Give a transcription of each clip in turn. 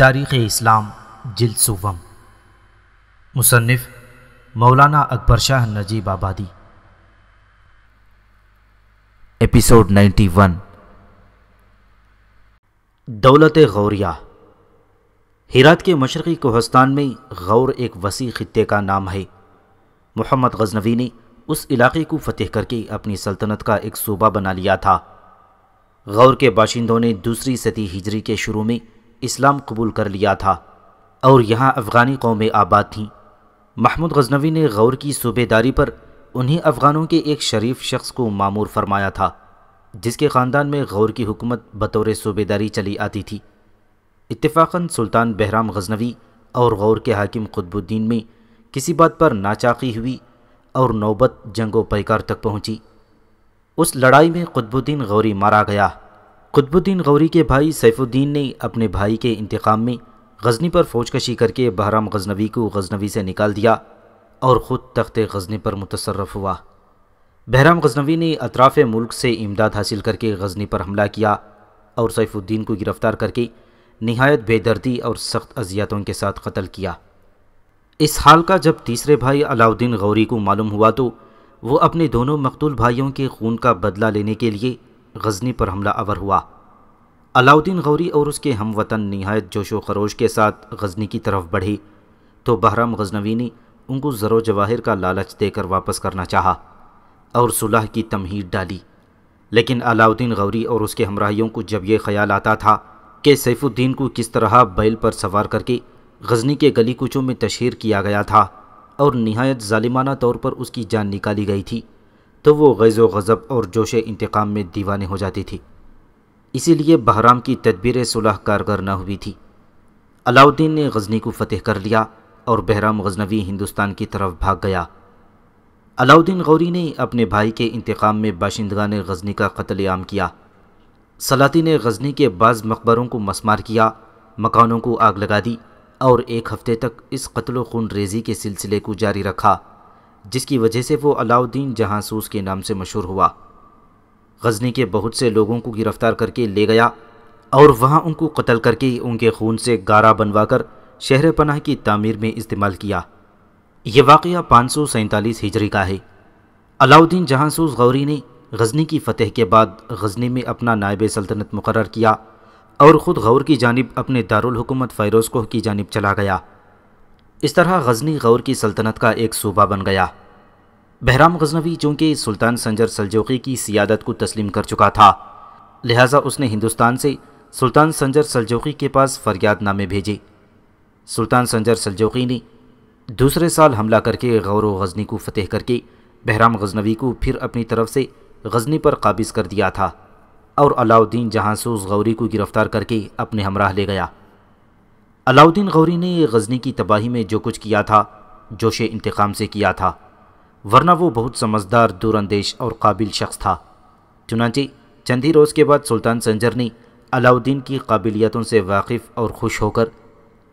तारीख़ इस्लाम जिलसुवम मुसनफ़ मौलाना अकबर शाह नजीब आबादी एपिसोड 91 दौलत गौरिया हिरात के मशरक़ी कोहस्तान में गौर एक वसी ख़त्े का नाम है मोहम्मद गजनवी ने उस इलाके को फतेह करके अपनी सल्तनत का एक सूबा बना लिया था गौर के बाशिंदों ने दूसरी सदी हिजरी के शुरू में इस्लाम कबूल कर लिया था और यहाँ अफ़गानी कौमें आबाद थीं महमूद गजनवी ने गौर की सूबेदारी पर उन्हीं अफ़गानों के एक शरीफ शख्स को मामूर फरमाया था जिसके ख़ानदान में गौर की हुकूमत बतौर सूबेदारी चली आती थी इतफाक़न सुल्तान बहराम गजनवी और गौर के हाकिम कुतबुद्दीन में किसी बात पर नाचाकी हुई और नौबत जंगो पैकार तक पहुंची उस लड़ाई में कुतुबुद्दीन गौरी मारा गया कुतुबुद्दीन गौरी के भाई सैफुद्दीन ने अपने भाई के इंतकाम में गजनी पर फौजकशी करके बहराम गजनवी को गजनवी से निकाल दिया और ख़ुद तख्त गजनी पर मुतसरफ हुआ बहराम गजनवी ने अतराफ मुल्क से इमदाद हासिल करके गजनी पर हमला किया और सैफुद्दीन को गिरफ़्तार करके नहायत बेदर्दी और सख्त अजियातों के साथ कत्ल किया इस हाल का जब तीसरे भाई अलाउद्दीन गौरी को मालूम हुआ तो वो अपने दोनों मकतूल भाइयों के खून का बदला लेने के लिए गजनी पर हमला अवर हुआ अलाउद्दीन गौरी और उसके हम वतन नहायत जोशो खरोश के साथ गजनी की तरफ बढ़ी तो बहराम गजनवी ने उनको ज़रो जवाहिर का लालच देकर वापस करना चाहा और सुलह की तमहीर डाली लेकिन अलाउद्दीन गौरी और उसके हमराहियों को जब यह ख्याल आता था कि सैफुद्दीन को किस तरह बैल पर सवार करके गजनी के गली कुचों में तशहर किया गया था और नहायत ालिमाना तौर पर उसकी जान निकाली गई थी तो वो गैज़ो गज़ब और जोश इंतकाम में दीवाने हो जाती थी इसीलिए बहराम की तदबीर सुलह कारगर न हुई थी अलाउद्दीन ने गजनी को फतेह कर लिया और बहराम गजनवी हिंदुस्तान की तरफ भाग गया अलाउद्दीन गौरी ने अपने भाई के इंतकाम में बाशिंदगा ने गजनी का आम किया सलाती ने गजनी के बाज़ मकबरों को मसमार किया मकानों को आग लगा दी और एक हफ्ते तक इस कत्ल खून रेजी के सिलसिले को जारी रखा जिसकी वजह से वो अलाउद्दीन जहाँसूस के नाम से मशहूर हुआ गजनी के बहुत से लोगों को गिरफ़्तार करके ले गया और वहाँ उनको कत्ल करके उनके खून से गारा बनवाकर शहर पनाह की तामीर में इस्तेमाल किया ये वाक़ पाँच सौ सैंतालीस हिजरी का है अलाउद्दीन जहाँसूस गौरी ने गजनी की फतेह के बाद गजनी में अपना नायब सल्तनत मुकर किया और ख़ुद गौर की जानब अपने दारकूमत फ़ैरोज़कोह की जानब चला गया इस तरह गजनी गौर की सल्तनत का एक सूबा बन गया बहराम गजनवी चूँकि सुल्तान संजर सलजोकी की सियादत को तस्लीम कर चुका था लिहाजा उसने हिंदुस्तान से सुल्तान संजर सलजोकी के पास फरियाद नामे भेजे सुल्तान संजर सलजोकी ने दूसरे साल हमला करके गौर गजनी को फतेह करके बहराम गजनवी को फिर अपनी तरफ से गजनी पर काबिज़ कर दिया था और अलाउद्दीन जहाँ से उस गौरी को गिरफ्तार करके अपने हमराह ले गया अलाउद्दीन गौरी ने गजनी की तबाही में जो कुछ किया था जोश इंतकाम से किया था वरना वो बहुत समझदार दूरंदेश और काबिल शख्स था चुनाचे चंद ही रोज़ के बाद सुल्तान संजर ने अलाउद्दीन की काबिलियतों से वाकिफ़ और खुश होकर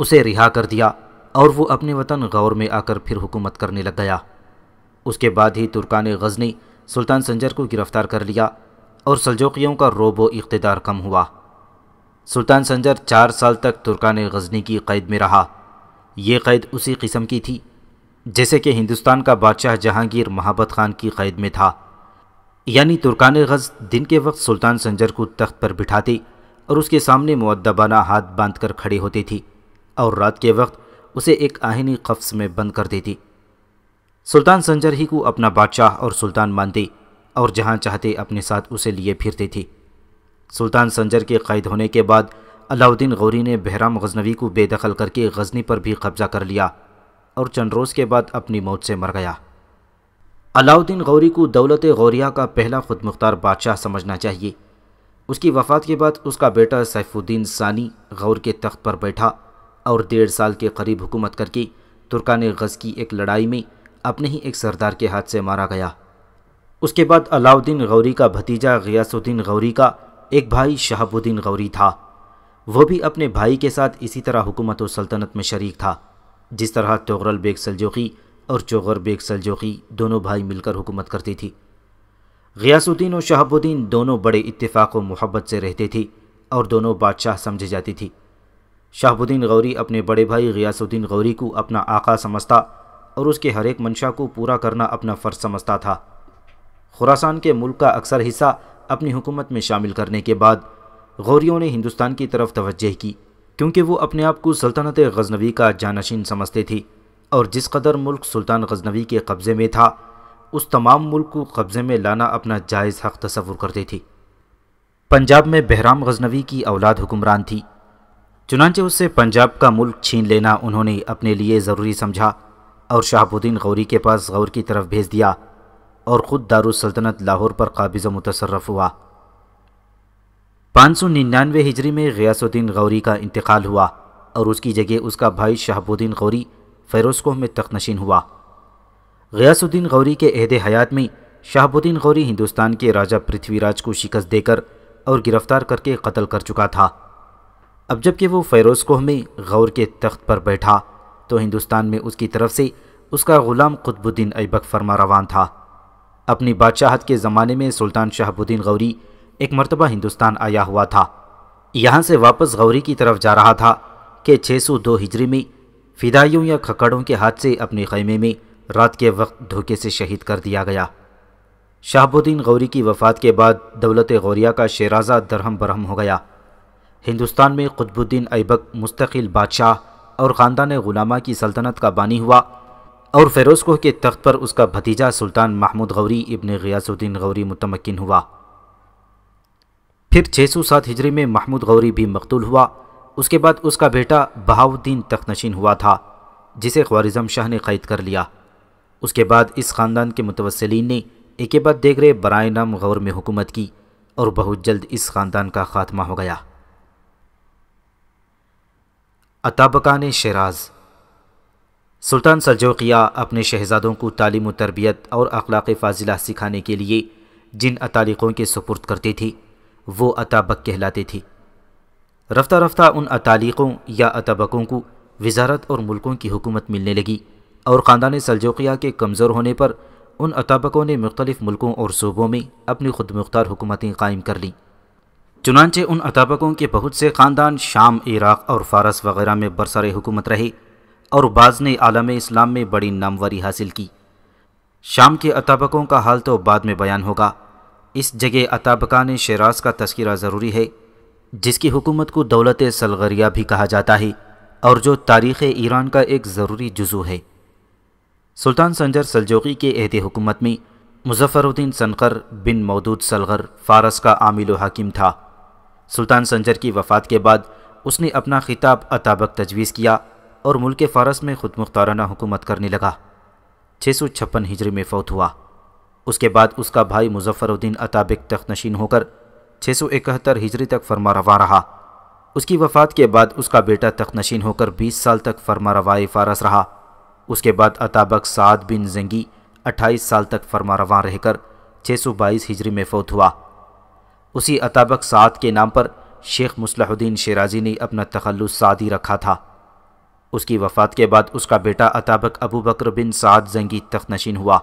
उसे रिहा कर दिया और वो अपने वतन गौर में आकर फिर हुकूमत करने लग गया उसके बाद ही तुर्कान गज़नी सुल्तान संजर को गिरफ़्तार कर लिया और सलजोकियों का रोबो इकतदार कम हुआ सुल्तान संजर चार साल तक तुर्कान गजनी की कैद में रहा ये कैद उसी किस्म की थी जैसे कि हिंदुस्तान का बादशाह जहांगीर महाबत खान की कैद में था यानी तुर्कान गज दिन के वक्त सुल्तान संजर को तख्त पर बिठाती और उसके सामने मुद्दबाना हाथ बांध कर खड़ी होती थी और रात के वक्त उसे एक आहनी कफ्स में बंद कर देती सुल्तान संजर ही को अपना बादशाह और सुल्तान मानती और जहाँ चाहते अपने साथ उसे लिए फिरती थी सुल्तान संजर के कैद होने के बाद अलाउद्दीन गौरी ने बहराम गजनवी को बेदखल करके गजनी पर भी कब्जा कर लिया और चंद रोज़ के बाद अपनी मौत से मर गया अलाउद्दीन गौरी को दौलत गौरिया का पहला खुद मुख्तार बादशाह समझना चाहिए उसकी वफ़ात के बाद उसका बेटा सैफुद्दीन सानी गौर के तख्त पर बैठा और डेढ़ साल के करीब हुकूमत करके तुर्कान गज़ की एक लड़ाई में अपने ही एक सरदार के हाथ से मारा गया उसके बाद अलाउद्दीन गौरी का भतीजा गियासुद्दीन गौरी का एक भाई शहाबुद्दीन गौरी था वो भी अपने भाई के साथ इसी तरह हुकूमत और सल्तनत में शरीक था जिस तरह तोगरल बेग सलजोखी और चोगर बेग सलजोखी दोनों भाई मिलकर हुकूमत करती थी गियासुद्दीन और शहाबुद्दीन दोनों बड़े इत्तेफाक और मोहब्बत से रहते थे और दोनों बादशाह समझी जाती थी शाहबुद्दीन गौरी अपने बड़े भाई गियासुद्दीन गौरी को अपना आका समझता और उसके हर एक मंशा को पूरा करना अपना फ़र्ज समझता था खुरासान के मुल्क का अक्सर हिस्सा अपनी हुकूमत में शामिल करने के बाद गौरीों ने हिंदुस्तान की तरफ तवज्जह की क्योंकि वो अपने आप को सल्तनत गजनवी का जानशीन समझते थे और जिस कदर मुल्क सुल्तान गजनवी के कब्ज़े में था उस तमाम मुल्क को कब्ज़े में लाना अपना जायज़ हक तस्वुर करते थे पंजाब में बहराम गजनवी की औलाद हुकुमरान थी चुनाचे उससे पंजाब का मुल्क छीन लेना उन्होंने अपने लिए ज़रूरी समझा और शहाबुद्दीन गौरी के पास गौर की तरफ भेज दिया और ख़ुद दारुसल्तनत लाहौर पर काबिज़ मुतसरफ हुआ पाँच सौ निन्यानवे हिजरी में गयासुद्दीन गौरी का इंतकाल हुआ और उसकी जगह उसका भाई शहाबुद्दीन गौरी फ़ैरोज़कोह में तखनशीन हुआ गयासुद्दीन गौरी के अहद हयात में शहाबुद्दीन गौरी हिंदुस्तान के राजा पृथ्वीराज को शिकस्त देकर और गिरफ़्तार करके कत्ल कर चुका था अब जबकि वो फ़ैरोज़कोह में गौर के तख्त पर बैठा तो हिंदुस्तान में उसकी तरफ से उसका ग़ुलाम कुतबुद्दीन ऐबक फरमा रवान था अपनी बादशाहत के ज़माने में सुल्तान शहाबुद्दीन गौरी एक मरतबा हिंदुस्तान आया हुआ था यहाँ से वापस गौरी की तरफ जा रहा था कि 602 हिजरी में फिदाइयों या खकड़ों के हाथ से अपने खैमे में रात के वक्त धोखे से शहीद कर दिया गया शहाबुद्दीन गौरी की वफ़ात के बाद दौलत गौरिया का शेराजा दरहम बरहम हो गया हिंदुस्तान में कुतबुद्दीन ऐबक मुस्तकिल बादशाह और ख़ानदान ग़ुलामा की सल्तनत का बानी हुआ और फ़ेरोज़ कोह के तख्त पर उसका भतीजा सुल्तान महमूद गौरी इबन गयासुद्दीन गौरी मुतमकिन हुआ फिर छः सौ सात हिजरी में महमूद गौरी भी मकतूल हुआ उसके बाद उसका बेटा बहाउद्दीन तख्तनशीन हुआ था जिसे ख्वारिजम शाह ने क़ैद कर लिया उसके बाद इस ख़ानदान के मुतवसलिन ने एक बाद देख रहे बरए नाम गौर में हुकूमत की और बहुत जल्द इस ख़ानदान का ख़ात्मा हो गया अताबका ने शराज़ सुल्तान सजोकिया अपने शहजादों को तालीम तरबियत और अखलाक फाजिला सिखाने के लिए जिन अतालिकों के सपुर्द करती थी वो अताबक कहलाते थे रफ्ता रफ्ता उन अतालीक़ों या अतबकों को वजारत और मुल्कों की हुकूमत मिलने लगी और ख़ानदान सलजोकिया के कमज़ोर होने पर उन अताबकों ने मुख्तलिफ़ मुल्कों और सूबों में अपनी खुद मुख्तार हुकूमतें कायम कर लीं चुनानचे उन अताबकों के बहुत से ख़ानदान शाम इराक़ और फ़ारस वगैरह में बरसर हुकूमत रहे और बाज़ ने आलम इस्लाम में बड़ी नामवरी हासिल की शाम के अताबकों का हाल तो बाद में बयान होगा इस जगह अताबका ने शराज का तस्करा ज़रूरी है जिसकी हुकूमत को दौलत सलगरिया भी कहा जाता है और जो तारीख़ ईरान का एक ज़रूरी जुजू है सुल्तान संजर सलजोगी के अहद हुकूमत में मुजफ़रुद्दीन सनकर बिन मौदूद सलगर फ़ारस का आमिल हाकिम था सुल्तान संजर की वफ़ात के बाद उसने अपना खिताब अताबक तजवीज़ किया और मुल्क फ़ारस में खुद मुख्ताराना हुकूमत करने लगा छः सौ छप्पन हिजरी में फ़ौत हुआ उसके बाद उसका भाई मुजफ़रुद्दीन अताबिक तख्त नशीन होकर छः सौ इकहत्तर हिजरी तक फरमा रवा रहा उसकी वफ़ात के बाद उसका बेटा तख्त नशीन होकर बीस साल तक फरमा रवा फ़ारस रहा उसके बाद अताबक साद बिन जंगी अट्ठाईस साल तक फरमा रवा रहकर छः सौ बाईस हिजरी में फ़ौत हुआ उसी अताबक साद के नाम पर शेख मुसलहुद्दीन शराजी ने अपना तखलुस सादी रखा था उसकी वफ़ात के बाद उसका बेटा अताबक अबू बकर बिन साद जंगी तखनशीन हुआ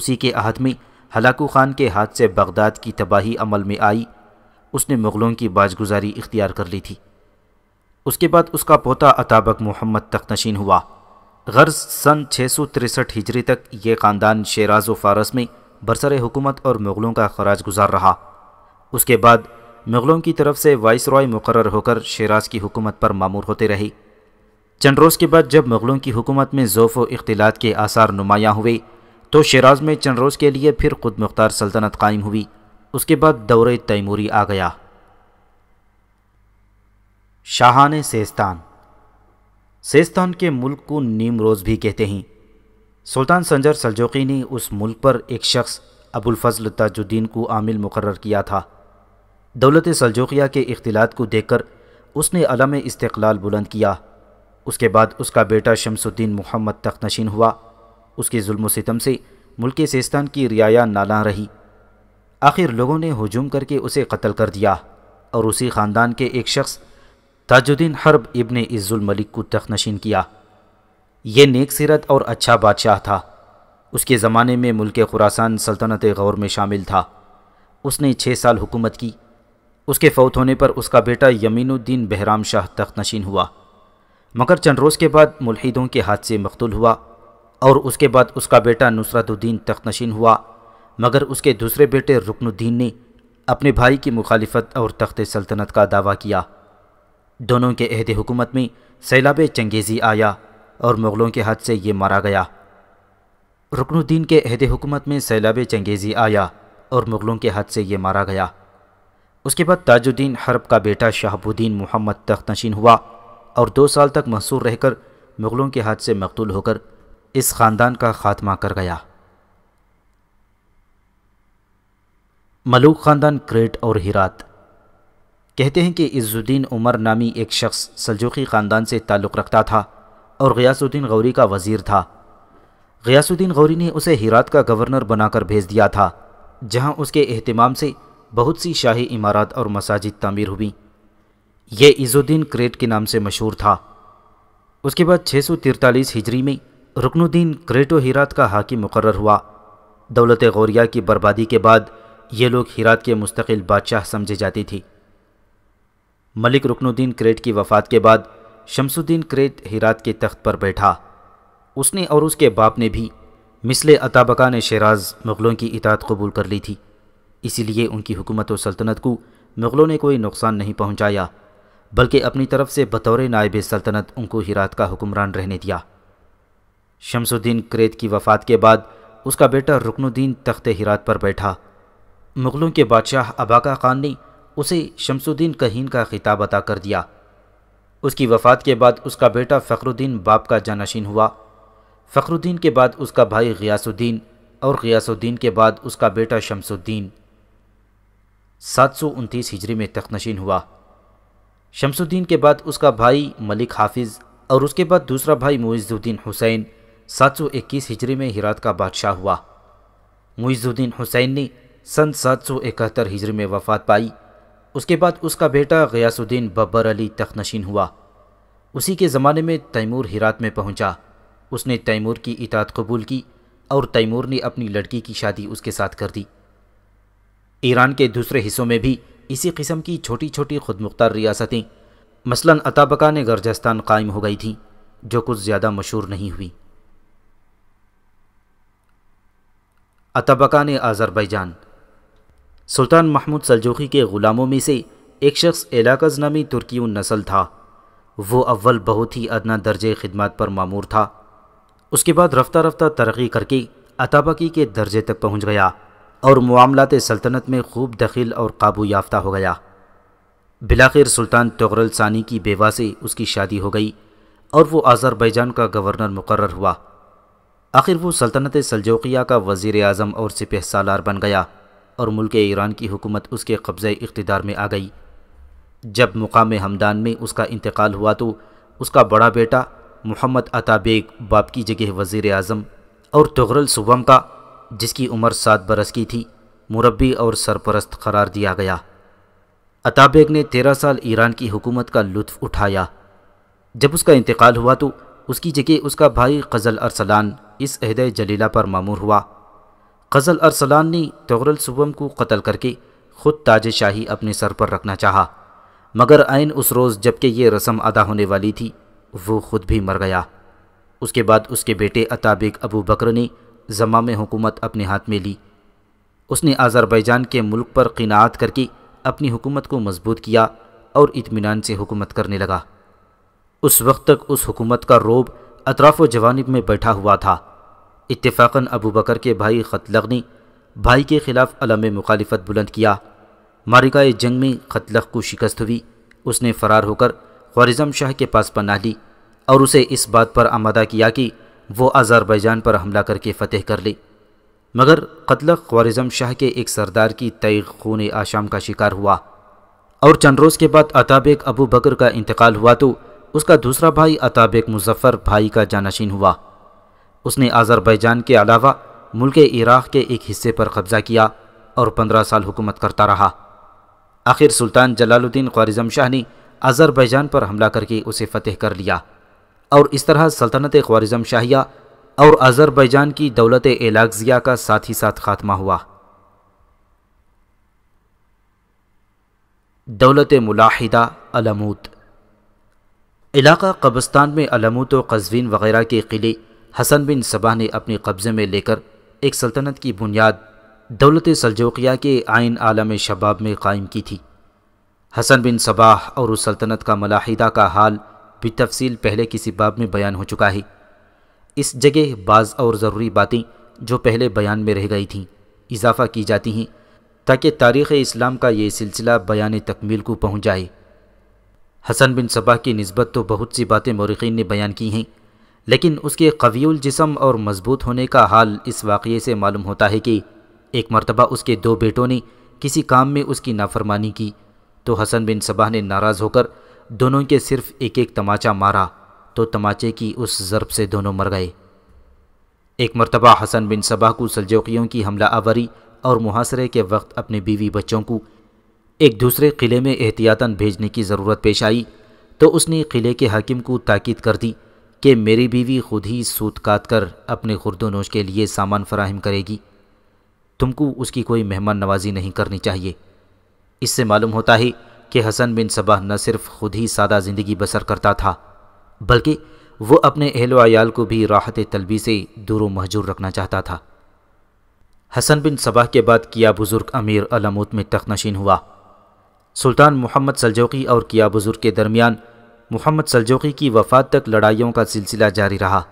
उसी के अहद में हलाकू ख़ान के हाथ से बगदाद की तबाही अमल में आई उसने मुग़लों की बाजगुजारी इख्तियार कर ली थी उसके बाद उसका पोता अताबक मोहम्मद तखनशीन हुआ गर्ज सन छः सौ तिरसठ हिजरी तक ये ख़ानदान शराज व फारस में बरसर हुकूमत और मुग़लों का खराज गुजार रहा उसके बाद मुग़लों की तरफ से वाइस रॉय मुकर होकर शेराज की हुकूमत पर मामूर होते रहे चंद रोज़ के बाद जब मुग़लों की हुकूमत में ज़ोफ़ अख्तिलात के आसार नुमायाँ हुए तो शराज में चंद रोज़ के लिए फिर खुद मुख्तार सल्तनत कायम हुई उसके बाद दौरे तैमूरी आ गया शाहान सेस्तान सेस्तान के मुल्क को नीम रोज़ भी कहते हैं सुल्तान संजर सलजोकी ने उस मुल्क पर एक शख्स अबुलफजल ताजुद्दीन को आमिल मुकर किया था दौलत सलजोकिया के अख्तिलात को देखकर उसने अलम इस्तलाल बुलंद किया उसके बाद उसका बेटा शमसुद्दीन मोहम्मद नशीन हुआ उसके जुल्म सितम से मुल्क सेस्तान की रियाया नाला रही आखिर लोगों ने हजूम करके उसे कत्ल कर दिया और उसी ख़ानदान के एक शख्स Tajuddin Harb ibn Izul Malik को तख्तनशीन किया ये नेक सीरत और अच्छा बादशाह था उसके ज़माने में मुल्क खुरासान सल्तनत गौर में शामिल था उसने छः साल हुकूमत की उसके फौत होने पर उसका बेटा यमीनुद्दीन बहराम शाह नशीन हुआ मगर चंद रोज़ के बाद मुलहिदों के हाथ से मकतूल हुआ और उसके बाद उसका बेटा नुसरतुद्दीन तख्तनशीन हुआ मगर उसके दूसरे बेटे रुकनुद्दीन ने अपने भाई की मुखालफत और तख्त सल्तनत का दावा किया दोनों के अहद हुकूमत में सैलाब चंगेज़ी आया और मुग़लों के हाथ से ये मारा गया रुकनुद्दीन के अहद हुकूमत में सैलाब चंगेज़ी आया और मुग़लों के हाथ से ये मारा गया उसके बाद ताजुद्दीन हरब का बेटा शाहबुद्दीन मोहम्मद तख्तनशीन हुआ और दो साल तक मशहूर रहकर मुग़लों के हाथ से मकतूल होकर इस ख़ानदान का ख़ात्मा कर गया मलूक ख़ानदान क्रेट और हिरात कहते हैं कि इज़ुद्दीन उमर नामी एक शख्स सलजोखी ख़ानदान से ताल्लुक़ रखता था और गयासुद्दीन गौरी का वज़ीर था गयासुद्दीन गौरी ने उसे हिरात का गवर्नर बनाकर भेज दिया था जहां उसके अहतमाम से बहुत सी शाही इमारत और मसाजिद तामीर हुई ये इज़ुद्दीन क्रेट के नाम से मशहूर था उसके बाद छः हिजरी में रुकनुद्दीन क्रेटो हिरात का हाकिम मुकर हुआ दौलत गौरिया की बर्बादी के बाद ये लोग हिरात के मुस्तकिल बादशाह समझे जाती थी मलिक रुकनुद्दीन क्रेट की वफ़ात के बाद शमसुद्दीन क्रेट हिरात के तख्त पर बैठा उसने और उसके बाप ने भी मिसल अताबका ने शराज मुग़लों की इतात कबूल कर ली थी इसीलिए उनकी हुकूमत सल्तनत को मुग़लों ने कोई नुकसान नहीं पहुँचाया बल्कि अपनी तरफ से बतौर नायब सल्तनत उनको हिरात का हुक्मरान रहने दिया शमसुद्दीन क्रेत की वफ़ात के बाद उसका बेटा रुकनुद्दीन तख्त हिरात पर बैठा मुग़लों के बादशाह अबाका खान ने उसे शमसुद्दीन कहीन का खिताब अता कर दिया उसकी वफ़ात के बाद उसका बेटा फ़खरुद्दीन बाप का जानशीन हुआ फ़खरुद्दीन के बाद उसका भाई गयासुद्दीन और गयासुद्दीन के बाद उसका बेटा शमसुद्दीन सात सौ उनतीस हिजरी में तखनशीन हुआ शमसुद्दीन के बाद उसका भाई मलिक हाफिज़ और उसके बाद दूसरा भाई मुइजुद्दीन हुसैन 721 हिजरी में हिरात का बादशाह हुआ मुइजुद्दीन हुसैन ने सन 771 हिजरी में वफात पाई उसके बाद उसका बेटा गयासुद्दीन बब्बर अली तखनशीन हुआ उसी के ज़माने में तैमूर हिरात में पहुंचा। उसने तैमूर की इतात कबूल की और तैमूर ने अपनी लड़की की शादी उसके साथ कर दी ईरान के दूसरे हिस्सों में भी इसी किस्म की छोटी छोटी खुद मुख्तार रियासतें मसलन अताबका ने गर्जस्तान कायम हो गई थी जो कुछ ज़्यादा मशहूर नहीं हुई अताबका ने आज़रबैजान सुल्तान महमूद सलजोखी के ग़ुलामों में से एक शख्स एलाकज नामी तुर्की नस्ल था वो अव्वल बहुत ही अदना दर्जे खिदमत पर मामूर था उसके बाद रफ्ता रफ्ता तरक्की करके अताबकी के दर्जे तक पहुंच गया और मामलात सल्तनत में खूब दखिल और काबू याफ्ता हो गया बिलाखिर सुल्तान तगरल सानी की बेवा से उसकी शादी हो गई और वो आज़रबैजान का गवर्नर मुकर हुआ आखिर वो सल्तनत सलजोकिया का वज़ी अजम और सिपह सालार बन गया और मुल्क ईरान की हुकूमत उसके कब्ज़े इकतदार में आ गई जब मुकाम हमदान में उसका इंतकाल हुआ तो उसका बड़ा बेटा मोहम्मद अता बेग बाप की जगह वज़ी अजम और तगरल सुबम का जिसकी उम्र सात बरस की थी मुरबी और सरपरस्त करार दिया गया अताबेग ने तेरह साल ईरान की हुकूमत का लुत्फ उठाया जब उसका इंतकाल हुआ तो उसकी जगह उसका भाई गज़ल अरसलान इस अहद जलीला पर मामूर हुआ गज़ल अरसलान ने तगरल सुबम को कत्ल करके ख़ुद ताज शाही अपने सर पर रखना चाहा मगर आन उस रोज़ जबकि ये रस्म अदा होने वाली थी वो ख़ुद भी मर गया उसके बाद उसके बेटे अताबिक अबू बकर ने जमाम हुकूमत अपने हाथ में ली उसने आज़रबैजान के मुल्क पर किनात करके अपनी हुकूमत को मजबूत किया और इतमान से हुकूमत करने लगा उस वक्त तक उस हुकूमत का रोब अतराफ़ जवानब में बैठा हुआ था इत्तेफाक़न अबू बकर के भाई खतलग ने भाई के ख़िलाफ़ अलम मुखालफत बुलंद किया मारिका जंग में खतलग को शिकस्त हुई उसने फ़रार होकर ख्वारिज़म शाह के पास पनाह ली और उसे इस बात पर आमादा किया कि वो अज़रबैजान पर हमला करके फ़तेह कर ली मगर कत्ल ख्वारिज़म शाह के एक सरदार की तय खून आशाम का शिकार हुआ और चंद रोज़ के बाद अताबेक अबू बकर का इंतकाल हुआ तो उसका दूसरा भाई अताबेक मुजफ्फ़र भाई का जानशीन हुआ उसने आज़रबैजान के अलावा मुल्क इराक़ के एक हिस्से पर कब्ज़ा किया और पंद्रह साल हुकूमत करता रहा आखिर सुल्तान जलालुद्दीन ख्वारिज़म शाह ने आज़रबैजान पर हमला करके उसे फ़तेह कर लिया और इस तरह सल्तनत ख्वारिजम शाहिया और अज़रबैजान की दौलत एलागजिया का साथ ही साथ खात्मा हुआ दौलत मुलाहिदा अलमूत इलाका कब्रस्तान में अलमूत और कजवीन वगैरह के किले हसन बिन सबा ने अपने कब्ज़े में लेकर एक सल्तनत की बुनियाद दौलत सलजोकिया के आयन आलम शबाब में कायम की थी हसन बिन सबाह और उस सल्तनत का मलाहिदा का हाल भी तफसील पहले किसी बाब में बयान हो चुका है इस जगह बाज़ और ज़रूरी बातें जो पहले बयान में रह गई थीं इजाफ़ा की जाती हैं ताकि तारीख़ इस्लाम का ये सिलसिला बयान तकमील को पहुँच जाए हसन बिन सबा की नस्बत तो बहुत सी बातें मौरखीन ने बयान की हैं लेकिन उसके कवील जिसम और मजबूत होने का हाल इस वाक़े से मालूम होता है कि एक मरतबा उसके दो बेटों ने किसी काम में उसकी नाफरमानी की तो हसन बिन सबाह ने नाराज़ होकर दोनों के सिर्फ एक एक तमाचा मारा तो तमाचे की उस ज़रब से दोनों मर गए एक मरतबा हसन बिन सबा को सलजोकियों की हमला आवरी और मुहासरे के वक्त अपने बीवी बच्चों को एक दूसरे किले में एहतियातन भेजने की ज़रूरत पेश आई तो उसने किले के हाकिम को ताकीद कर दी कि मेरी बीवी खुद ही सूत काट कर अपने खुरदोनोश के लिए सामान फराहम करेगी तुमको उसकी कोई मेहमान नवाजी नहीं करनी चाहिए इससे मालूम होता है कि हसन बिन सबा न सिर्फ खुद ही सादा ज़िंदगी बसर करता था बल्कि वो अपने अहल आयाल को भी राहत तलबी से दूर महजूर रखना चाहता था हसन बिन सबाह के बाद किया बुज़ुर्ग अमीर अलमूत में तखनशीन हुआ सुल्तान मोहम्मद सलजोकी और किया बुज़ुर्ग के दरमियान मोहम्मद सलजोकी की वफ़ात तक लड़ाइयों का सिलसिला जारी रहा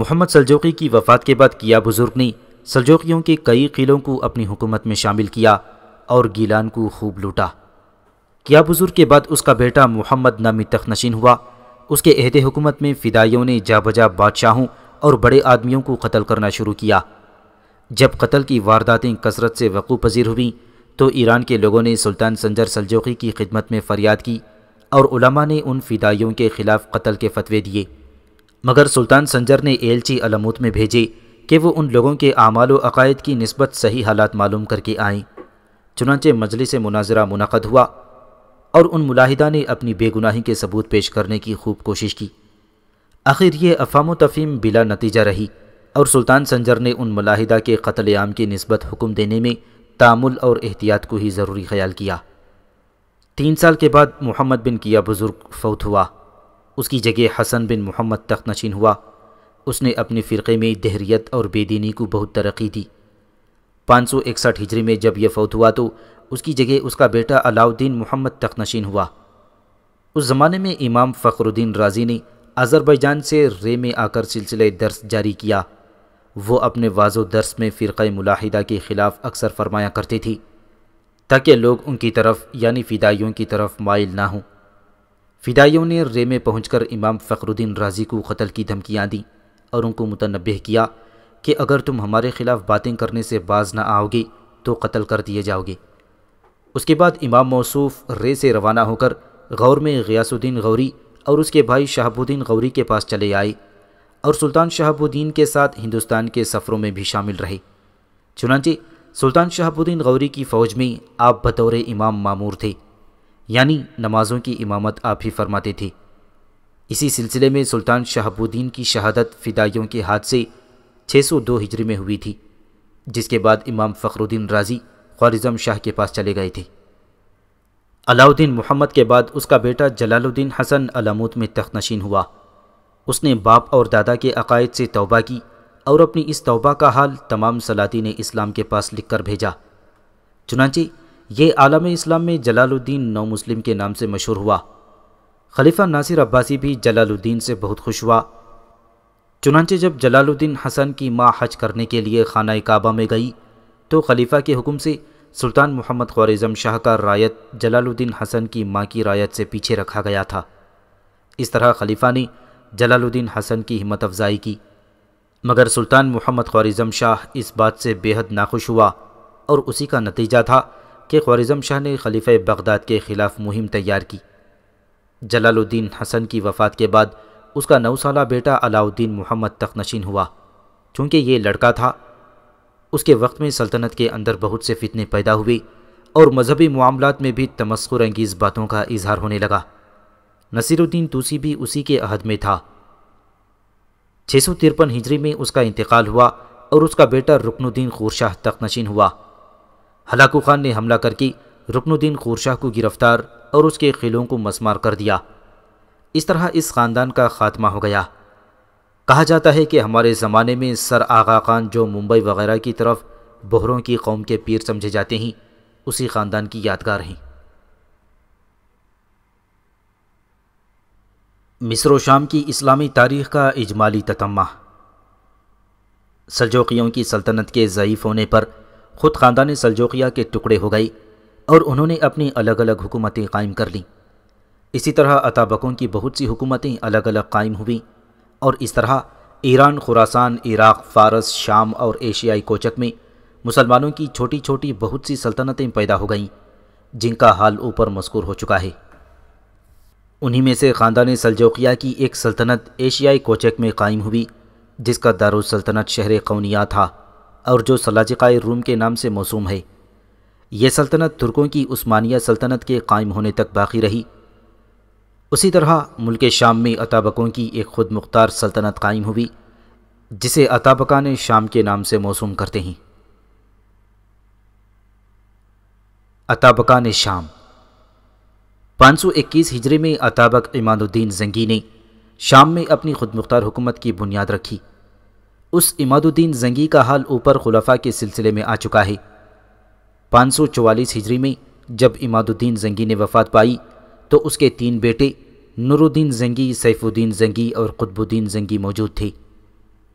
मोहम्मद सलजोकी की वफ़ात के बाद किया बुज़ुर्ग ने सलजोकियों के कई किलों को अपनी हुकूमत में शामिल किया और गीलान को खूब लूटा किया बुजुर्ग के बाद उसका बेटा मोहम्मद नामी तखनशीन हुआ उसके अहद हुकूमत में फ़िदाइयों ने जा बजा बादशाहों और बड़े आदमियों को कत्ल करना शुरू किया जब कत्ल की वारदातें कसरत से वक़ू पजीर हुईं तो ईरान के लोगों ने सुल्तान संजर सलजोकी की खिदमत में फ़रियाद की और उलमा ने उन फ़िदाइयों के ख़िलाफ़ कत्ल के फतवे दिए मगर सुल्तान संजर ने एलची अलमूत में भेजे कि वो उन लोगों के अमाल अकायद की नस्बत सही हालात मालूम करके आएं चुनाचे मजलिस मुनाजरा मुनद हुआ और उन मुलाहिदा ने अपनी बेगुनाही के सबूत पेश करने की खूब कोशिश की आखिर ये अफाम तफीम बिला नतीजा रही और सुल्तान संजर ने उन मुलाहिदा के कत्ल आम की नस्बत हुक्म देने में तामुल और एहतियात को ही ज़रूरी ख्याल किया तीन साल के बाद मोहम्मद बिन किया बुज़ुर्ग फौत हुआ उसकी जगह हसन बिन मोहम्मद तख्त नशीन हुआ उसने अपने फ़िरक़े में दहरियत और बेदीनी को बहुत तरक्की दी पाँच सौ इकसठ हिजरी में जब यह फौत हुआ तो उसकी जगह उसका बेटा अलाउद्दीन मोहम्मद तखनशीन हुआ उस ज़माने में इमाम फ़खरुद्दीन राजी ने अज़रबैजान से रे में आकर सिलसिले दर्स जारी किया वो अपने वाजो दर्स में फ़िरक़ मुलाहिदा के ख़िलाफ़ अक्सर फरमाया करती थी ताकि लोग उनकी तरफ यानी फ़िदाइयों की तरफ माइल ना हों फ़िदाइयों ने रे में पहुँच इमाम फ़खरुद्दीन राजी को कत्ल की धमकियाँ दी और उनको मुतनबह किया कि अगर तुम हमारे ख़िलाफ़ बातें करने से बाज ना आओगे तो कत्ल कर दिए जाओगे उसके बाद इमाम मौसूफ रे से रवाना होकर गौर में गयासुद्दीन गौरी और उसके भाई शहाबुद्दीन गौरी के पास चले आए और सुल्तान शहाबुद्दीन के साथ हिंदुस्तान के सफ़रों में भी शामिल रहे चुनाचे सुल्तान शहाबुद्दीन गौरी की फ़ौज में आप बतौर इमाम मामूर थे यानी नमाज़ों की इमामत आप ही फरमाते थे इसी सिलसिले में सुल्तान शहाबुद्दीन की शहादत फ़िदाइयों के हाथ से 602 हिजरी में हुई थी जिसके बाद इमाम फ़खरुद्दीन राज़ी ख्वारिजम शाह के पास चले गए थे अलाउद्दीन मोहम्मद के बाद उसका बेटा जलालुद्दीन हसन अलामूत में तख्तनशीन हुआ उसने बाप और दादा के अकायद से तौबा की और अपनी इस तौबा का हाल तमाम सलाती ने इस्लाम के पास लिख कर भेजा चुनाचे ये आलम इस्लाम में जलालुद्दीन नौ मुस्लिम के नाम से मशहूर हुआ खलीफा नासिर अब्बासी भी जलालुद्दीन से बहुत खुश हुआ चुनाचे जब जलालुद्दीन हसन की माँ हज करने के लिए खाना काबा में गई तो खलीफा के हुक्म से सुल्तान मोहम्मद ख्वारिज़म शाह का रायत जलालुद्दीन हसन की मां की रायत से पीछे रखा गया था इस तरह खलीफा ने जलालुद्दीन हसन की हिम्मत अफजाई की मगर सुल्तान मोहम्मद ख्वारिज़म शाह इस बात से बेहद नाखुश हुआ और उसी का नतीजा था कि ख्वारिज़म शाह ने खलीफ बगदाद के ख़िलाफ़ मुहिम तैयार की जलालुद्दीन हसन की वफ़ात के बाद उसका नौ साल बेटा अलाउद्दीन मोहम्मद तखनशीन हुआ चूँकि ये लड़का था उसके वक्त में सल्तनत के अंदर बहुत से फितने पैदा हुए और मजहबी मामलों में भी तमस्कुर अंगीज बातों का इजहार होने लगा नसीरुद्दीन तूसी भी उसी के अहद में था छः सौ तिरपन हिजरी में उसका इंतकाल हुआ और उसका बेटा रुकनुद्दीन खुरशाह तकनशीन हुआ हलाकू खान ने हमला करके रुकनुद्दीन खुरशाह को गिरफ्तार और उसके खिलों को मसमार कर दिया इस तरह इस ख़ानदान का खात्मा हो गया कहा जाता है कि हमारे ज़माने में सर आगा खान जो मुंबई वगैरह की तरफ बोहरों की कौम के पीर समझे जाते हैं उसी ख़ानदान की यादगार हैं मिस्र शाम की इस्लामी तारीख़ का इजमाली ततम्मा सलजोकियों की सल्तनत के ज़यीफ़ होने पर ख़ुद ख़ानदान सलजोकिया के टुकड़े हो गए और उन्होंने अपनी अलग अलग हुकूमतें कायम कर लीं इसी तरह अताबकों की बहुत सी हुकूमतें अलग अलग कायम हुईं और इस तरह ईरान खुरासान इराक़ फ़ारस शाम और एशियाई कोचक में मुसलमानों की छोटी छोटी बहुत सी सल्तनतें पैदा हो गईं जिनका हाल ऊपर मस्कूर हो चुका है उन्हीं में से ख़ानदान सलजोकिया की एक सल्तनत एशियाई कोचक में कायम हुई जिसका दारुसल्तनत शहर कौनिया था और जो सलाजिका रूम के नाम से मौसू है यह सल्तनत तुर्कों की उस्मानिया सल्तनत के कायम होने तक बाकी रही उसी तरह मुल्क शाम में अताबकों की एक ख़ुद मुख्तार सल्तनत कायम हुई जिसे अताबका ने शाम के नाम से मौसू करते हैं अताबका ने शाम 521 हिजरे में अताबक इमादुद्दीन जंगी ने शाम में अपनी खुद मुख्तार हुकूमत की बुनियाद रखी उस इमादुद्दीन जंगी का हाल ऊपर खुलाफा के सिलसिले में आ चुका है 544 हिजरी में जब इमादुद्दीन जंगी ने वफात पाई तो उसके तीन बेटे नूरुद्दीन जंगी सैफुद्दीन जंगी और कुतबुद्दीन जंगी मौजूद थे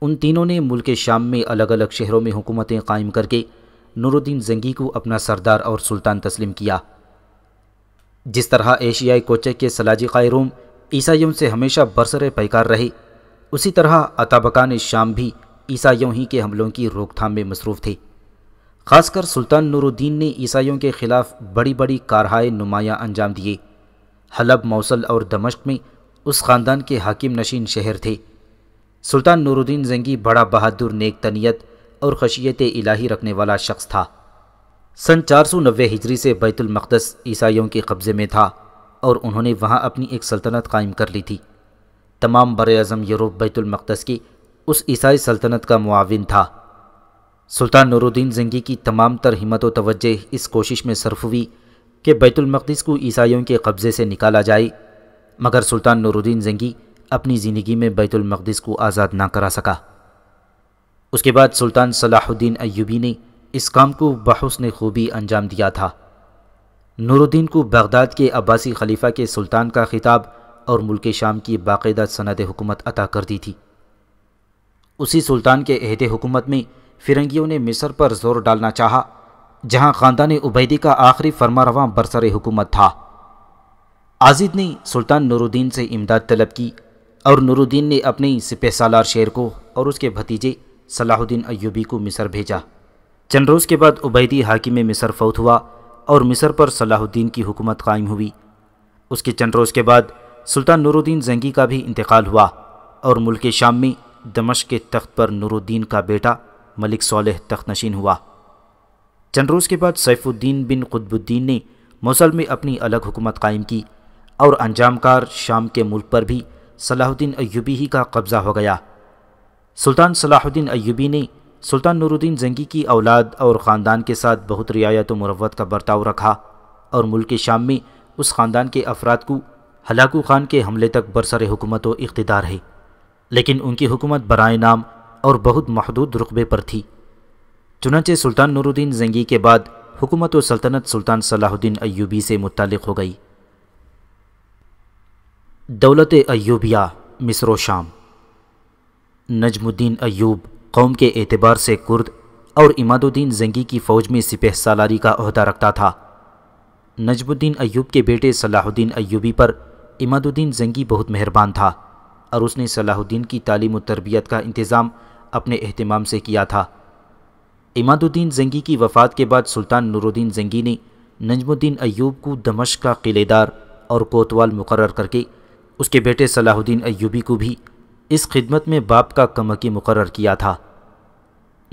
उन तीनों ने मुल्क शाम में अलग अलग शहरों में हुकूमतें कायम करके नूरुद्दीन जंगी को अपना सरदार और सुल्तान तस्लीम किया जिस तरह एशियाई कोचे के सलाजी कायरूम ईसाइयों से हमेशा बरसर पैकार रहे उसी तरह अताबकान शाम भी ईसाइयों ही के हमलों की रोकथाम में मसरूफ़ थे खासकर सुल्तान नूरुद्दीन ने ईसाइयों के ख़िलाफ़ बड़ी बड़ी कारहाए नुमाया अंजाम दिए हलब मौसल और दमश्क में उस ख़ानदान के हाकिम नशीन शहर थे सुल्तान नूरुद्दीन जंगी बड़ा बहादुर नेक तनीयत और खशियत इलाही रखने वाला शख्स था सन चार सौ नबे हिजरी से बैतुलमक़दस ईसाइयों के कब्ज़े में था और उन्होंने वहाँ अपनी एक सल्तनत कायम कर ली थी तमाम बर अज़म यूरोप बैतुलमक़दस की उस ईसाई सल्तनत का मुआविन था सुल्तान नूरुद्दीन जंगी की तमाम तर हिम्मत तोज्जह इस कोशिश में सरफ हुई कि बैतुलमक़दस को ईसाइयों के कब्ज़े से निकाला जाए मगर सुल्तान नूरुद्दीन जंगी अपनी ज़िंदगी में बैतुलमक़दस को आज़ाद ना करा सका उसके बाद सुल्तान सलाहुद्दीन अयूबी ने इस काम को ने खूबी अंजाम दिया था नूरुद्दीन को बगदाद के अब्बासी खलीफा के सुल्तान का खिताब और मुल्क शाम की बाकायदा सनद हुकूमत अता कर दी थी उसी सुल्तान के अहद हुकूमत में फिरंगियों ने मिस्र पर जोर डालना चाहा जहां खानदानी उबैदी का आखिरी फरमारवा बरसर हुकूमत था आजिद ने सुल्तान नूरुद्दीन से इमदाद तलब की और नूरुद्दीन ने अपने सिपह सालार शेर को और उसके भतीजे सलाहुद्दीन अयूबी को मिसर भेजा चंद रोज़ के बाद उबैदी हाकिम मिसर फौत हुआ और मिसर पर सलाहुद्दीन की हुकूमत कायम हुई उसके चंद रोज़ के बाद सुल्तान नूरुद्दीन जंगी का भी इंतकाल हुआ और मुल्क शाम में दमश के तख्त पर नूरुद्दीन का बेटा मलिक सोलह तख्त नशीन हुआ चंद रोज़ के बाद सैफुद्दीन बिन कुतबुद्दीन ने मौसल में अपनी अलग हुकूमत कायम की और अंजामकार शाम के मुल्क पर भी सलाहुद्दीन अयूबी ही का कब्ज़ा हो गया सुल्तान सलाहुद्दीन अयूबी ने सुल्तान नूरुद्दीन जंगी की औलाद और ख़ानदान के साथ बहुत रियायत मुरवत का बर्ताव रखा और मुल्क शाम में उस ख़ानदान के अफराद को हलाकू खान के हमले तक बरसर हुकूमत व इकतदार है लेकिन उनकी हुकूमत बरए नाम और बहुत महदूद रुकबे पर थी चुनाचे सुल्तान नूरुद्दीन जंगी के बाद हुकूमत सल्तनत सुल्तान सलाहुद्दीन अयूबी से मुतल हो गई दौलत अयूबिया मिसरो शाम नजमुद्दीन अयूब कौम के एतबार से कुर्द और इमादुद्दीन जंगी की फ़ौज में सिपह सालारी का अहदा रखता था नजमुद्दीन अयूब के बेटे सलाहुद्दीन अयूबी पर इमादुद्दीन जंगी बहुत मेहरबान था और उसने सलाहुद्दीन की तालीम तरबियत का इंतज़ाम अपने अहतमाम से किया था इमादुद्दीन जंगी की वफ़ात के बाद सुल्तान नूरुद्दीन जंगी ने नजमुद्दीन अयूब को दमश का किलेदार और कोतवाल मुकर करके उसके बेटे सलाहुद्दीन अयूबी को भी इस खिदमत में बाप का कमकी मुकर किया था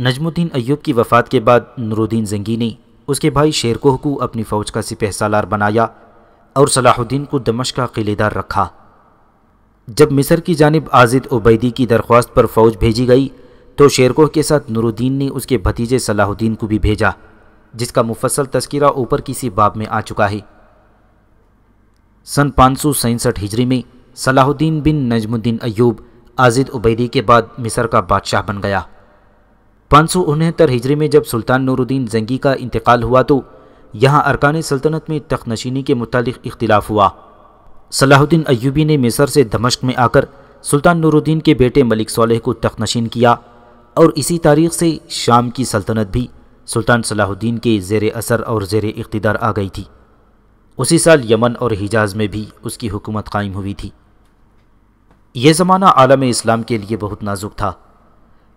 नजमुद्दीन अयूब की वफ़ात के बाद नूरुद्दीन जंगी ने उसके भाई शेरकोह को अपनी फ़ौज का सिपह सालार बनाया और सलाहुद्दीन को दमश का किलेदार रखा जब मिसर की जानब आजिद उबैदी की दरख्वास्त पर फ़ौज भेजी गई तो शेरकोह के साथ नूरुद्दीन ने उसके भतीजे सलाहुद्दीन को भी भेजा जिसका मुफसल तस्करा ऊपर किसी बाब में आ चुका है सन पाँच सौ सैंसठ हिजरी में सलाहुद्दीन बिन नजमुद्दीन अयूब आजिद उबैदी के बाद मिस्र का बादशाह बन गया पाँच सौ उनहत्तर हिजरी में जब सुल्तान नूरुद्दीन जंगी का इंतकाल हुआ तो यहाँ अरकान सल्तनत में तखनशीनी के मुतालिक इख्तिलाफ़ हुआ सलाहुद्दीन अयूबी ने मिस्र से दमश्क में आकर सुल्तान नूरुद्दीन के बेटे मलिक सोलह को तखनशीन किया और इसी तारीख से शाम की सल्तनत भी सुल्तान सलाहुद्दीन के जेर असर और जेर इकतदार आ गई थी उसी साल यमन और हिजाज में भी उसकी हुकूमत कायम हुई थी यह ज़माना आलम इस्लाम के लिए बहुत नाजुक था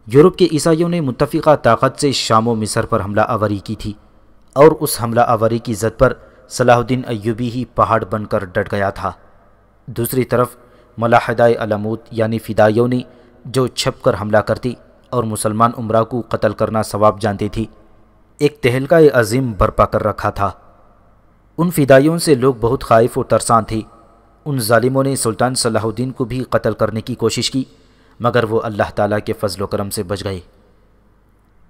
यूरोप के ईसाइयों ने मुतफ़ा ताकत से शाम व मिसर पर हमला आवरी की थी और उस हमला आवरी की जद पर सलाहुद्दीन अयूबी ही पहाड़ बनकर डट गया था दूसरी तरफ मलाहदाय अलमूत यानी फ़िदाइयों ने जो छप कर हमला करती और मुसलमान उमरा को कत्ल करना सवाब जानती थी एक तहलका अजीम बर्पा कर रखा था उन फिदाइयों से लोग बहुत खाइफ और तरसान थे उन ालिमों ने सुल्तान सलाहुद्दीन को भी कत्ल करने की कोशिश की मगर वो अल्लाह ताला के फजल करम से बच गए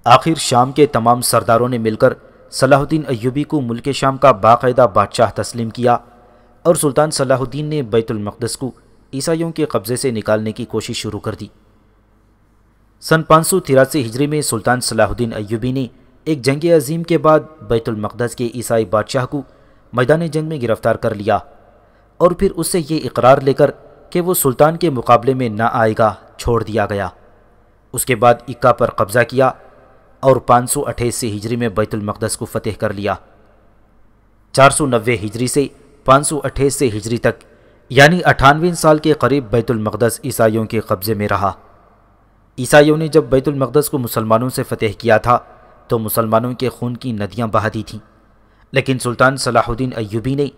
आखिर शाम के तमाम सरदारों ने मिलकर सलाहुद्दीन अयूबी को मुल्क शाम का बाकायदा बादशाह तस्लीम किया और सुल्तान सलाहुद्दीन ने बैतुलमक़दस को ईसाइयों के कब्ज़े से निकालने की कोशिश शुरू कर दी सन पाँच सौ तिरासी हिजरी में सुल्तान सलाहुद्दीन अयूबी ने एक जंग अजीम के बाद बैतुलमक़दस के ईसाई बादशाह को मैदान जंग में गिरफ़्तार कर लिया और फिर उससे ये इकरार लेकर कि वो सुल्तान के मुकाबले में ना आएगा छोड़ दिया गया उसके बाद इक्का पर कब्ज़ा किया और पाँच सौ से हिजरी में बैतुलमक़दस को फ़तेह कर लिया चार सौ नब्बे हिजरी से पाँच सौ से हिजरी तक यानी अठानवे साल के करीब बैतुलमक़दस ईसाइयों के कब्ज़े में रहा ईसाइयों ने जब बैतुलमकदस को मुसलमानों से फतेह किया था तो मुसलमानों के खून की नदियाँ बहा दी थीं लेकिन सुल्तान सलाहुद्दीन अयूबी ने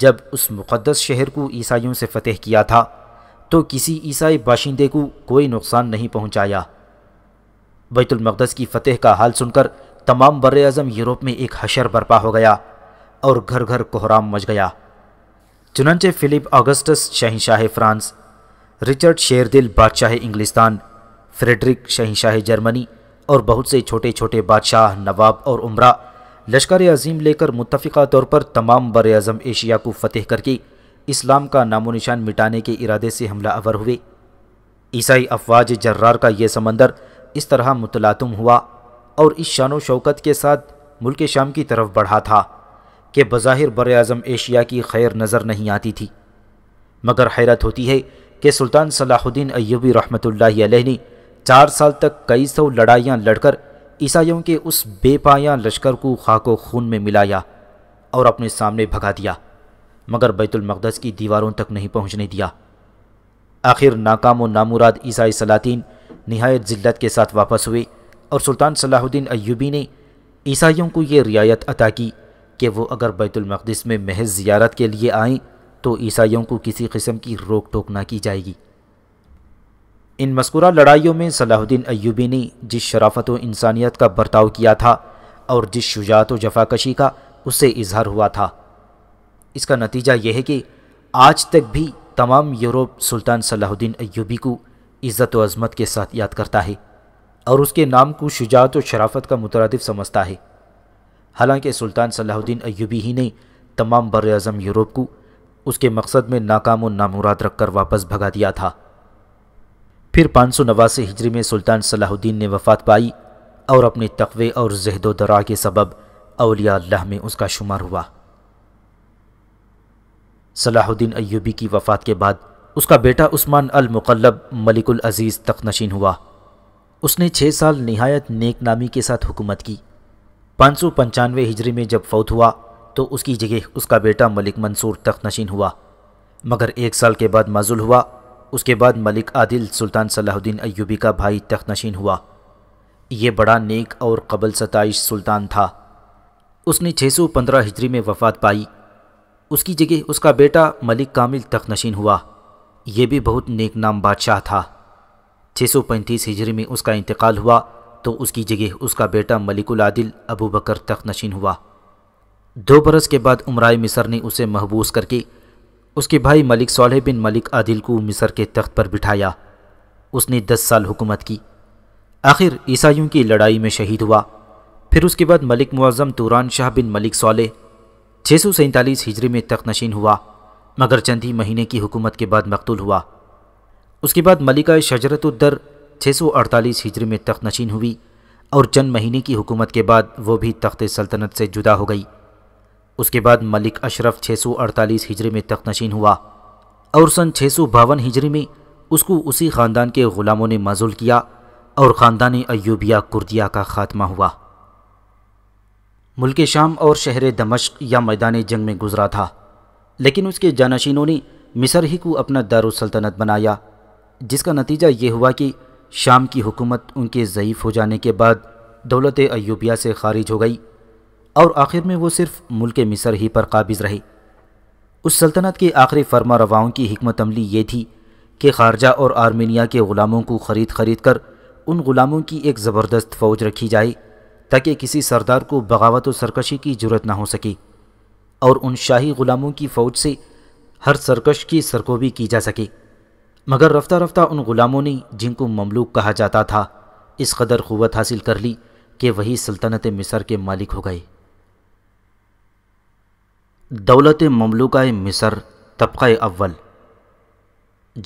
जब उस मुक़दस शहर को ईसाइयों से फतेह किया था तो किसी ईसाई बाशिंदे को कोई नुकसान नहीं पहुँचाया बैतुलमक़दस की फ़तेह का हाल सुनकर तमाम बर अज़म यूरोप में एक हशर बर्पा हो गया और घर घर कोहराम मच गया चुनंचे फ़िलिप ऑगस्टस शहनशाह फ़्रांस रिचर्ड शेरदिल बादशाह इंग्लिस्तान फ्रेडरिक शहनशाह जर्मनी और बहुत से छोटे छोटे बादशाह नवाब और उमरा लश्कर अजीम लेकर मुतफ़ा तौर पर तमाम बर अज़म एशिया को फतेह करके इस्लाम का नामो निशान मिटाने के इरादे से हमला अवर हुए ईसाई अफवाज जर्रार का यह समंदर इस तरह मुतलातम हुआ और इस शान शौकत के साथ मुल्क शाम की तरफ बढ़ा था कि बज़ाहिर बर अज़म एशिया की खैर नज़र नहीं आती थी मगर हैरत होती है कि सुल्तान सलाहुद्दीन अयूबी रहमत ने चार साल तक कई सौ लड़ाइयाँ लड़कर ईसाइयों के उस बेपाया लश्कर को खाको खून में मिलाया और अपने सामने भगा दिया मगर बैतुलमक़दस की दीवारों तक नहीं पहुंचने दिया आखिर नाकाम व नामुराद ईसाई सलातीन नहायत जिल्लत के साथ वापस हुए और सुल्तान सलाहुद्दीन अयूबी ने ईसाइयों को ये रियायत अता की कि वो अगर बैतुलमकदस में महज ज़ियारत के लिए आएँ तो ईसाइयों को किसी किस्म की रोक टोक ना की जाएगी इन मस्कुरा लड़ाइयों में सलाहुद्दीन अयूबी ने जिस शराफत व इंसानियत का बर्ताव किया था और जिस शुजात व जफाकशी का उससे इजहार हुआ था इसका नतीजा यह है कि आज तक भी तमाम यूरोप सुल्तान सलाहुद्दीन अयूबी को इज़्ज़त व अजमत के साथ याद करता है और उसके नाम को शुजात व शराफत का मुतरद समझता है हालांकि सुल्तान सलाहुद्दीन अयूबी ही ने तमाम बर अज़म यूरोप को उसके मकसद में नाकाम व नामुराद रख कर वापस भगा दिया था फिर पाँच सौ नवासी हिजरी में सुल्तान सलाहुद्दीन ने वफात पाई और अपने तकवे और जहदोदरा के सबब अलिया अल्लाह में उसका शुमार हुआ सलाहुद्दीन अयूबी की वफात के बाद उसका बेटा उस्मान मुकल्लब मलिकुल अजीज़ तखनशीन हुआ उसने छः साल नहायत नेक नामी के साथ हुकूमत की पाँच सौ पंचानवे हिजरी में जब फौत हुआ तो उसकी जगह उसका बेटा मलिक मंसूर तखनशीन नशीन हुआ मगर एक साल के बाद माजुल हुआ उसके बाद मलिक आदिल सुल्तान सलाहुद्दीन अयूबी का भाई तख्तनशीन हुआ ये बड़ा नेक और कबल सताइश सुल्तान था उसने 615 हिजरी में वफात पाई उसकी जगह उसका बेटा मलिक कामिल तख्तनशीन हुआ यह भी बहुत नेक नाम बादशाह था 635 हिजरी में उसका इंतकाल हुआ तो उसकी जगह उसका बेटा मलिकुल आदिल अबू बकर तख्तनशीन हुआ दो बरस के बाद उमराय मिसर ने उसे महबूस करके उसके भाई मलिक सोलह बिन मलिक आदिल को मिस्र के तख्त पर बिठाया उसने दस साल हुकूमत की आखिर ईसाइयों की लड़ाई में शहीद हुआ फिर उसके बाद मलिक मुआज़म तुरान शाह बिन मलिक सोलह छः सौ सैंतालीस हिजरी में तख्त नशीन हुआ मगर चंद ही महीने की हुकूमत के बाद मकतूल हुआ उसके बाद मलिका शजरतुद्दर छः सौ अड़तालीस हिजरी में तख्त नशीन हुई और चंद महीने की हुकूमत के बाद वो भी तख्त सल्तनत से जुदा हो गई उसके बाद मलिक अशरफ 648 हिजरी में तख्तनशीन हुआ और सन छः हिजरी में उसको उसी ख़ानदान के ग़ुलामों ने मजूल किया और ख़ानदान अयूबिया कुर्दिया का ख़ात्मा हुआ मुल्क शाम और शहर दमश्क या मैदान जंग में गुजरा था लेकिन उसके जानशीनों ने मिसर ही को अपना दारुसल्तनत बनाया जिसका नतीजा ये हुआ कि शाम की हुकूमत उनके ज़यीफ़ हो जाने के बाद दौलत अयूबिया से खारिज हो गई और आखिर में वो सिर्फ मुल्क मिसर ही पर काबिज रहे उस सल्तनत के आखिरी फर्मा रवाओं की हमत अमली ये थी कि खारजा और आर्मीनिया के ग़ुलामों को ख़रीद खरीद कर उन ग़ुलामों की एक ज़बरदस्त फ़ौज रखी जाए ताकि किसी सरदार को बगावत और सरकशी की जरूरत ना हो सके और उन शाही ग़ुलामों की फ़ौज से हर सरकश की सरकोबी की जा सके मगर रफ्ता रफ्ता उन ग़ुलामों ने जिनको ममलूक कहा जाता था इस कदर क़वत हासिल कर ली कि वही सल्तनत मिसर के मालिक हो गए दौलत ममलूक मिसर तबका अव्वल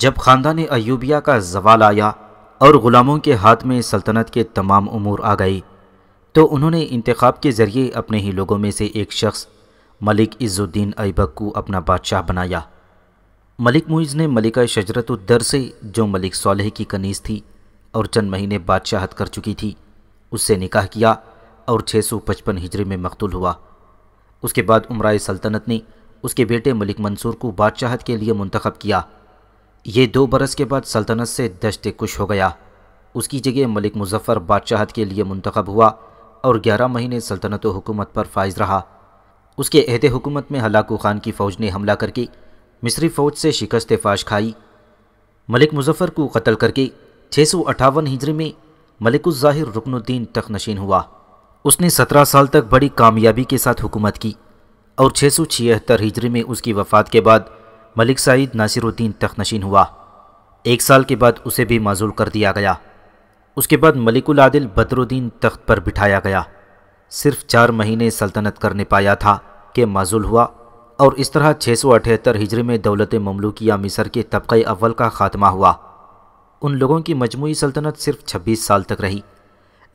जब ख़ानदान अयूबिया का जवाल आया और ग़ुलामों के हाथ में सल्तनत के तमाम अमूर आ गई तो उन्होंने इंतखब के ज़रिए अपने ही लोगों में से एक शख्स मलिक इज़्ज़ुद्दीन ऐबक को अपना बादशाह बनाया मलिक मुइज़ ने मलिका शजरतुद्दर से जो मलिक सोलह की कनीज़ थी और चंद महीने बादशाहत कर चुकी थी उससे निकाह किया और छः सौ पचपन हिजरी में मकतूल हुआ उसके बाद उमराय सल्तनत ने उसके बेटे मलिक मंसूर को बादशाहत के लिए मंतखब किया ये दो बरस के बाद सल्तनत से दश्त कुश हो गया उसकी जगह मलिक मुजफ़र बादशाहत के लिए मंतखब हुआ और ग्यारह महीने सल्तनत हुकूमत पर फायज रहा उसके अहद हुकूमत में हलाकू खान की फ़ौज ने हमला करके मिस्री फ़ौज से शिकस्त फाश खाई मलिक मुजफ़र को कत्ल करके छः सौ अठावन हिजरी में मलिकुज़ाहिर रुकनुद्दीन तक नशीन हुआ उसने सत्रह साल तक बड़ी कामयाबी के साथ हुकूमत की और छः सौ छिहत्तर हिजरी में उसकी वफ़ात के बाद मलिक सईद नासिरुद्दीन तखनशीन हुआ एक साल के बाद उसे भी माजूल कर दिया गया उसके बाद मलिकुल आदिल बदरुद्दीन तख्त पर बिठाया गया सिर्फ चार महीने सल्तनत करने पाया था कि माजूल हुआ और इस तरह छः सौ अठहत्तर हिजरी में दौलत ममलूकिया मिसर के तबके अव्वल का ख़ात्मा हुआ उन लोगों की मजमू सल्तनत सिर्फ छब्बीस साल तक रही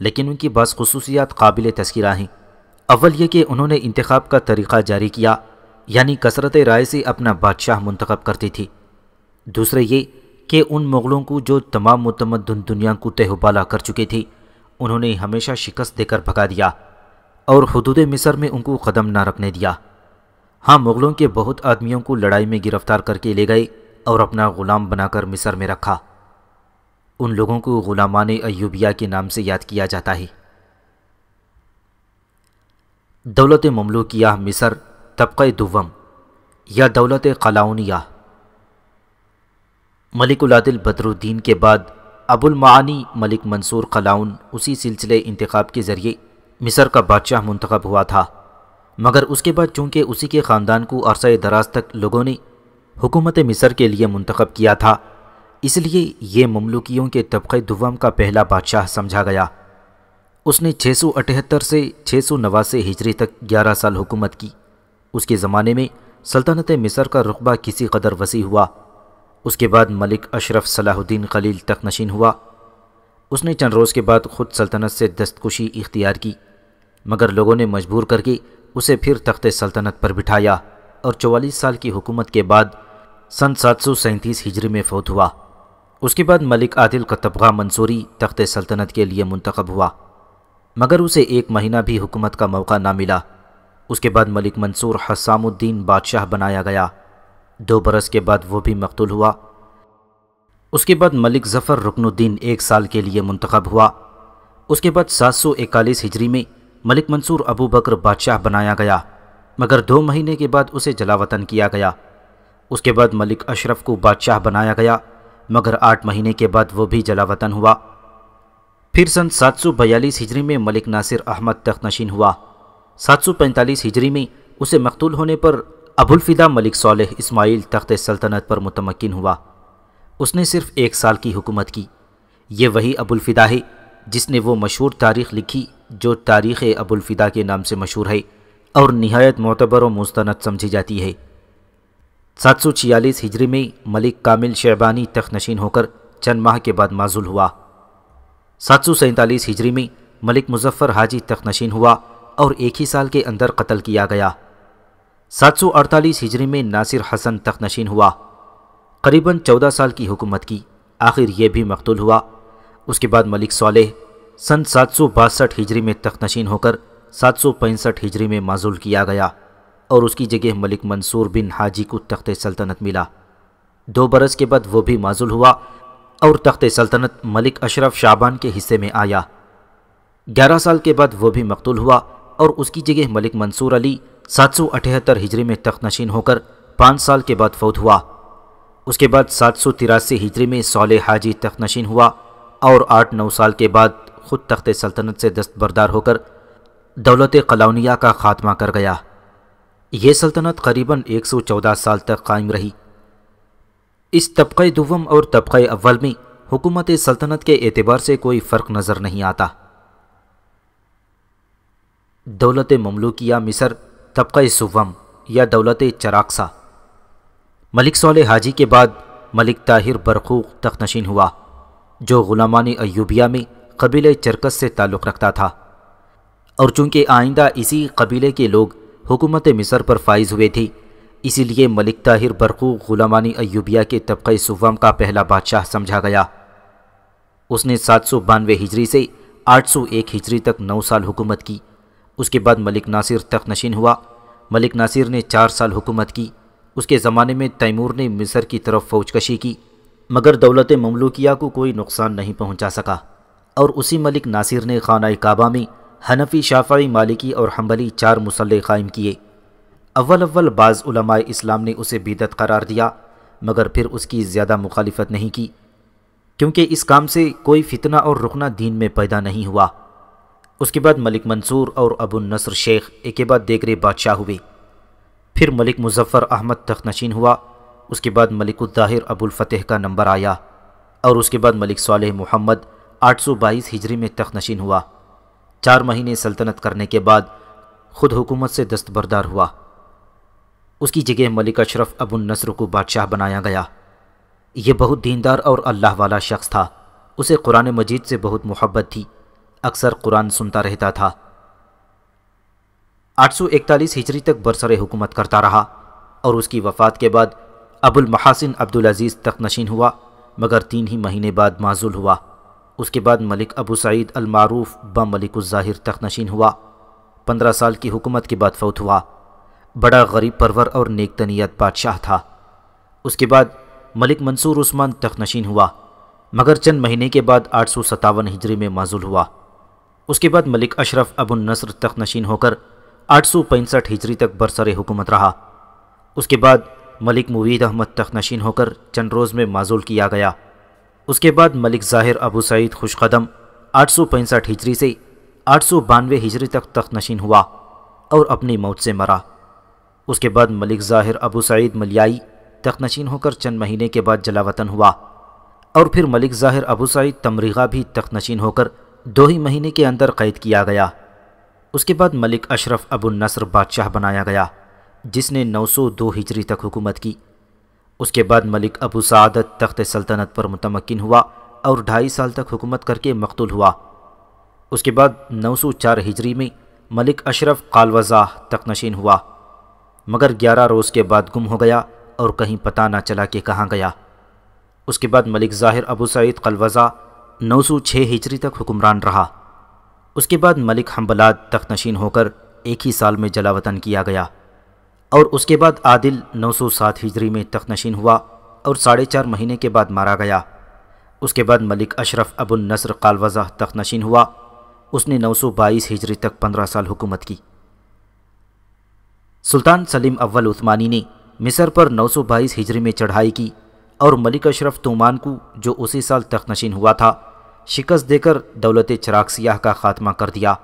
लेकिन उनकी बस खसूसियात काबिल तस्करा हैं अव्वल यह कि उन्होंने इंतखब का तरीक़ा जारी किया यानी कसरत राय से अपना बादशाह मंतखब करती थी दूसरे ये कि उन मुग़लों को जो तमाम मतमदन दुनिया को तहबाला कर चुकी थी उन्होंने हमेशा शिकस्त देकर भगा दिया और हदूद मिसर में उनको कदम ना रखने दिया हाँ मुग़लों के बहुत आदमियों को लड़ाई में गिरफ़्तार करके ले गए और अपना ग़ुलाम बनाकर मिसर में रखा उन लोगों को ग़ुलामान अयूबिया के नाम से याद किया जाता है दौलत ममलूकिया मिसर तबका दुवम या दौलत मलिक मलिकुलादिल बदरुद्दीन के बाद अबुलमानी मलिक मंसूर खलाउन उसी सिलसिले इंतखब के ज़रिए मिसर का बादशाह मंतखब हुआ था मगर उसके बाद चूंकि उसी के ख़ानदान को अरसा दराज तक लोगों ने हुकूमत मिसर के लिए मंतखब किया था इसलिए ये ममलूकियों के तबके दुवम का पहला बादशाह समझा गया उसने छः सौ अठहत्तर से छः सौ नवासी हिजरी तक ग्यारह साल हुकूमत की उसके ज़माने में सल्तनत मिस्र का रुखबा किसी कदर वसी हुआ उसके बाद मलिक अशरफ सलाहुद्दीन खलील तकनशीन हुआ उसने चंद रोज़ के बाद ख़ुद सल्तनत से दस्तकुशी इख्तियार की मगर लोगों ने मजबूर करके उसे फिर तख्त सल्तनत पर बिठाया और चौवालीस साल की हुकूमत के बाद सन सात सौ सैंतीस हिजरी में फौत हुआ उसके बाद मलिक आदिल का तबगा मंसूरी तख्त सल्तनत के लिए मंतखब हुआ मगर उसे एक महीना भी हुकूमत का मौका ना मिला उसके बाद मलिक मंसूर हसामुद्दीन बादशाह बनाया गया दो बरस के बाद वो भी मकतूल हुआ उसके बाद मलिक ज़फ़र रुकनुद्दीन एक साल के लिए मंतखब हुआ उसके बाद सात सौ इकतालीस हिजरी में मलिक मंसूर अबू बकर बादशाह बनाया गया मगर दो महीने के बाद उसे जलावतन किया गया उसके बाद मलिक अशरफ को बादशाह बनाया गया मगर आठ महीने के बाद वो भी जलावतन हुआ फिर सन 742 हिजरी में मलिक नासिर अहमद नशीन हुआ 745 हिजरी में उसे मकतूल होने पर अबुलफिदा मलिक सोलह इस्माइल तख्त सल्तनत पर मुतमकिन हुआ उसने सिर्फ एक साल की हुकूमत की ये वही अबुलफिदा है जिसने वो मशहूर तारीख लिखी जो तारीख़ अबुलफिदा के नाम से मशहूर है और नहायत मोतबर व मुस्ंद समझी जाती है सात सौ छियालीस हिजरी में मलिक कामिल शेबानी तखनशीन होकर चंद माह के बाद माजुल हुआ सात सौ सैंतालीस हिजरी में मलिक मुजफ्फ़र हाजी तखनशीन हुआ और एक ही साल के अंदर कत्ल किया गया सात सौ अड़तालीस हिजरी में नासिर हसन तखनशीन नशीन हुआ करीबन चौदह साल की हुकूमत की आखिर यह भी मकतूल हुआ उसके बाद मलिक सोलह सन सात सौ बासठ हिजरी में तखनशीन होकर सात सौ पैंसठ हिजरी में माजूल किया गया और उसकी जगह मलिक मंसूर बिन हाजी को तख्त सल्तनत मिला दो बरस के बाद वो भी माजुल हुआ और तख्त सल्तनत मलिक अशरफ शाबान के हिस्से में आया ग्यारह साल के बाद वो भी मकतूल हुआ और उसकी जगह मलिक मंसूर अली सात सौ अठहत्तर हिजरी में तख्त नशीन होकर पाँच साल के बाद फौत हुआ उसके बाद सात सौ तिरासी हिजरी में सोल हाजी तख्त नशीन हुआ और आठ नौ साल के बाद खुद तख्त सल्तनत से दस्तबरदार होकर दौलत कलाउनिया का खात्मा कर गया ये सल्तनत करीबन 114 साल तक कायम रही इस तबके दुवम और तबके अव्वल में हुकूमत सल्तनत के एतबार से कोई फ़र्क नज़र नहीं आता दौलत ममलूकिया मिसर तबका सुवम या दौलत चराकसा मलिक सोल हाजी के बाद मलिक ताहिर बरखूक तखनशीन हुआ जो ग़ुलामानी अयूबिया में कबीले चरकस से ताल्लुक़ रखता था और चूँकि आइंदा इसी कबीले के लोग हुकूमत मिसर पर फाइज हुए थी इसीलिए मलिक ताहिर बरकू गुलामानी अयूबिया के तबके सुवम का पहला बादशाह समझा गया उसने सात सौ बानवे हिजरी से आठ सौ एक हिजरी तक नौ साल हुकूमत की उसके बाद मलिक नासिर तक नशीन हुआ मलिक नासिर ने चार साल हुकूमत की उसके ज़माने में तैमूर ने मिसर की तरफ फौजकशी की मगर दौलत ममलूकिया को कोई नुकसान नहीं पहुंचा सका और उसी मलिक नासिर ने खाना काबा में हनफी शाफाई मालिकी और हम्बली चार मसल कायम किए अव्वल अव्वल बाज़ इस्लाम ने उसे बिदत करार दिया मगर फिर उसकी ज़्यादा मुखालफत नहीं की क्योंकि इस काम से कोई फितना और रुकना दीन में पैदा नहीं हुआ उसके बाद मलिक मंसूर और अबू नसर शेख एक के बाद देगरे बादशाह हुए फिर मलिक मुजफ्फ़र अहमद नशीन हुआ उसके बाद मलिक उद्दाहिर अबुलफ़तेह का नंबर आया और उसके बाद मलिक साल मोहम्मद आठ सौ बाईस हिजरी में नशीन हुआ चार महीने सल्तनत करने के बाद खुद हुकूमत से दस्तबरदार हुआ उसकी जगह मलिक अशरफ अबू नसर को बादशाह बनाया गया यह बहुत दीनदार और अल्लाह वाला शख्स था उसे कुरान मजीद से बहुत मोहब्बत थी अक्सर कुरान सुनता रहता था 841 हिजरी तक बरसर हुकूमत करता रहा और उसकी वफ़ात के बाद अबुल महासिन अब्दुल अजीज़ तक नशीन हुआ मगर तीन ही महीने बाद माजूल हुआ उसके बाद मलिक अबू सईद अलमारूफ ब मलिक उजाहिर तखनशीन हुआ पंद्रह साल की हुकूमत के बाद फौत हुआ बड़ा गरीब परवर और नेकतनीत बादशाह था उसके बाद मलिक मंसूर उस्मान तखनशीन हुआ मगर चंद महीने के बाद आठ सौ सतावन हिजरी में माजूल हुआ उसके बाद मलिक अशरफ अबू नसर तखनशीन होकर आठ सौ पैंसठ हिजरी तक बरसर हुकूमत रहा उसके बाद मलिक मुवीद अहमद तखनशीन होकर चंद रोज़ में माजुल किया गया उसके बाद मलिक ज़ाहिर अबू सईद खुशकदम आठ सौ पैंसठ हिजरी से आठ सौ बानवे हिजरी तक तख्त नशीन हुआ और अपनी मौत से मरा उसके बाद मलिक ज़ाहिर अबू सईद मलियाई तख्त नशीन होकर चंद महीने के बाद जलावतन हुआ और फिर मलिक ज़ाहिर अबू सईद तमरीगा भी तख्त नशीन होकर दो ही महीने के अंदर कैद किया गया उसके बाद मलिक अशरफ अबू नसर बादशाह बनाया गया जिसने 902 हिजरी तक हुकूमत की उसके बाद मलिक अबू सादत तख्त सल्तनत पर मतमकिन हुआ और ढाई साल तक हुकूमत करके मकतूल हुआ उसके बाद नौ सौ चार हिजरी में मलिक अशरफ कालवजा तक नशीन हुआ मगर ग्यारह रोज़ के बाद गुम हो गया और कहीं पता ना चला कि कहाँ गया उसके बाद मलिक ज़ाहिर अबू सईद कलवज़ा नौ सौ छः हिजरी तक हुक्मरान रहा उसके बाद मलिक हम्बलाद तख्त नशीन होकर एक ही साल में जलावतन किया गया और उसके बाद आदिल 907 हिजरी में तखनशीन हुआ और साढ़े चार महीने के बाद मारा गया उसके बाद मलिक अशरफ अबुल नसर कालवजा तखनशीन हुआ उसने 922 हिजरी तक 15 साल हुकूमत की सुल्तान सलीम अव्वल उस्मानी ने मिस्र पर 922 हिजरी में चढ़ाई की और मलिक अशरफ तोमान को जो उसी साल तखनशीन हुआ था शिकस्त देकर दौलत चराग सियाह का खात्मा कर दिया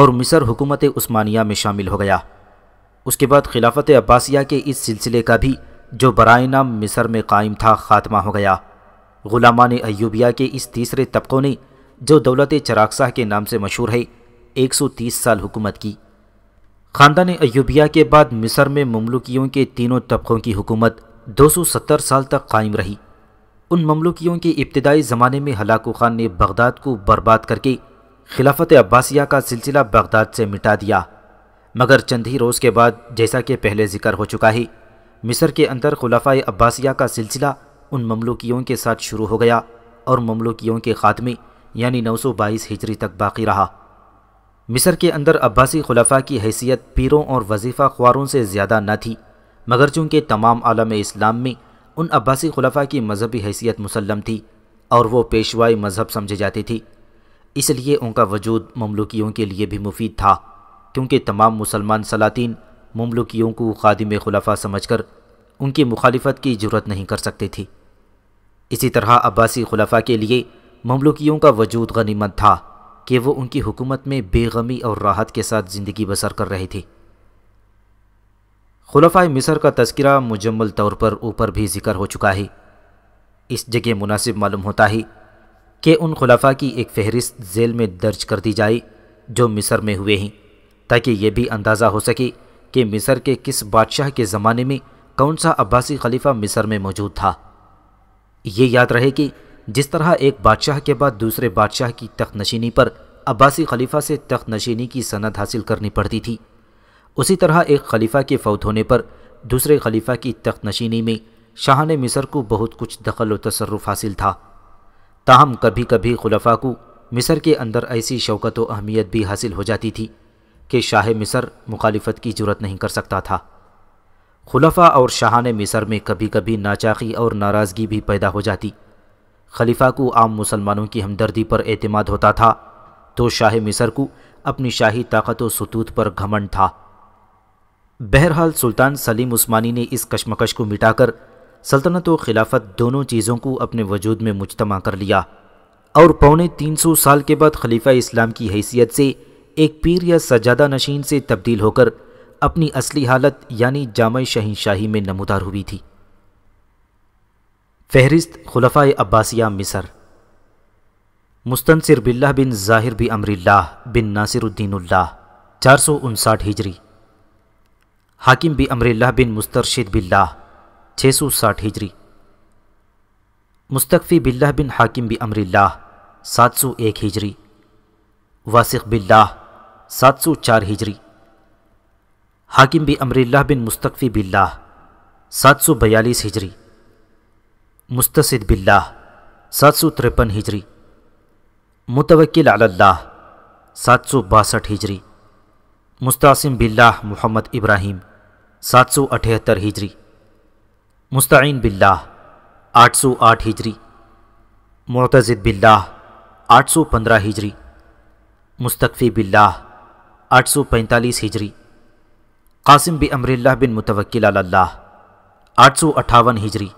और मिस्र हुकूमत उस्मानिया में शामिल हो गया उसके बाद खिलाफत अब्बासिया के इस सिलसिले का भी जो बरए नाम मिसर में कायम था ख़ात्मा हो गया ग़ुलामान अयूबिया के इस तीसरे तबक़ों ने जो दौलत चराकसाह के नाम से मशहूर है 130 साल हुकूमत की ख़ानदान अयूबिया के बाद मिसर में ममलुकियों के तीनों तबक़ों की हुकूमत 270 साल तक कायम रही उन ममलुकियों के इब्तदाई ज़माने में हलाकू ख़ान ने बगदाद को बर्बाद करके खिलाफत अब्बासिया का सिलसिला बगदाद से मिटा दिया मगर चंद ही रोज़ के बाद जैसा कि पहले जिक्र हो चुका ही मिस्र के अंदर खुलाफा अब्बासिया का सिलसिला उन ममलुकियों के साथ शुरू हो गया और ममलुकियों के ख़ात्मे यानी 922 हिजरी तक बाकी रहा मिस्र के अंदर अब्बासी खुलाफा की हैसियत पीरों और वजीफ़ा ख्वारों से ज़्यादा न थी मगर चूँकि तमाम आलम इस्लाम में उन अब्बासी खुलाफा की मजहबी हैसियत मुसलम थी और वो पेशवाई मजहब समझी जाती थी इसलिए उनका वजूद ममलुकियों के लिए भी मुफीद था क्योंकि तमाम मुसलमान सलातीन ममलुकियों को खादिम खुलाफा समझ कर उनकी मुखालफत की जरूरत नहीं कर सकती थी इसी तरह अब्बासी खुलाफा के लिए ममलुकियों का वजूद गनीमत था कि वो उनकी हुकूमत में बेगमी और राहत के साथ ज़िंदगी बसर कर रहे थे खुलाफा मिसर का तस्करा मुजम्मल तौर पर ऊपर भी जिक्र हो चुका है इस जगह मुनासिब मालूम होता है कि उन खुलाफा की एक फहरिस्त जेल में दर्ज कर दी जाए जो मिसर में हुए हैं ताकि ये भी अंदाज़ा हो सके कि मिस्र के किस बादशाह के ज़माने में कौन सा अब्बासी खलीफा मिस्र में मौजूद था ये याद रहे कि जिस तरह एक बादशाह के बाद दूसरे बादशाह की तख्त नशीनी पर अब्बासी खलीफा से तख्त नशीनी की सनद हासिल करनी पड़ती थी उसी तरह एक खलीफा के फौत होने पर दूसरे खलीफा की तख्त नशीनी में शाह ने मिस्र को बहुत कुछ दखल व तसरफ हासिल था ताहम कभी कभी खलफा को मिस्र के अंदर ऐसी शौकत व अहमियत भी हासिल हो जाती थी कि शाह मिसर मुखालफत की जरूरत नहीं कर सकता था खुलफा और शाहान मिसर में कभी कभी नाचाखी और नाराज़गी भी पैदा हो जाती खलीफा को आम मुसलमानों की हमदर्दी पर अतमाद होता था तो शाह मिसर को अपनी शाही ताकत व सतूत पर घमंड था बहरहाल सुल्तान सलीम उस्मानी ने इस कशमकश को मिटाकर सल्तनत व खिलाफत दोनों चीज़ों को अपने वजूद में मुजतमा कर लिया और पौने तीन सौ साल के बाद खलीफा इस्लाम की हैसियत से एक पीर या सजादा नशीन से तब्दील होकर अपनी असली हालत यानी जाम शहनशाही में नमोदार हुई थी फहरिस्त खुलफा अब्बासिया मिसर मुस्तनसर बिल्ला बिन जाहिर बी अमरिल्ला बिन उल्लाह चार सौ उनसाठ हिजरी हाकिम भी अमरिल्ला बिन मुस्तरशिद बिल्ला छः सौ साठ हिजरी मुस्तफ़ी बिल्ला बिन हाकिम भी अमरिल्ला सात सौ एक हिजरी वासिक बिल्ला सात सौ चार हिजरी हाकिम भी अमरील्ला बिन मुस्तफ़ी बिल्ला सात सौ बयालीस हिजरी मुस्तसद बिल्ला सात सौ तिरपन हिजरी मुतवक्ल अल्लाह सात सौ बासठ हिजरी मुस्तासिम बिल्ला मोहम्मद इब्राहिम सात सौ अठहत्तर हिजरी मुस्तिन बिल्ला आठ सौ आठ हिजरी मुतज़द बिल्ला आठ सौ पंद्रह हिजरी मुस्तफ़ी बिल्ला आठ सौ पैंतालीस हिजरी कासिम बिन अमरिल्लाह बिन मुतवक्ल अल्लाह आठ सौ अट्ठावन हिजरी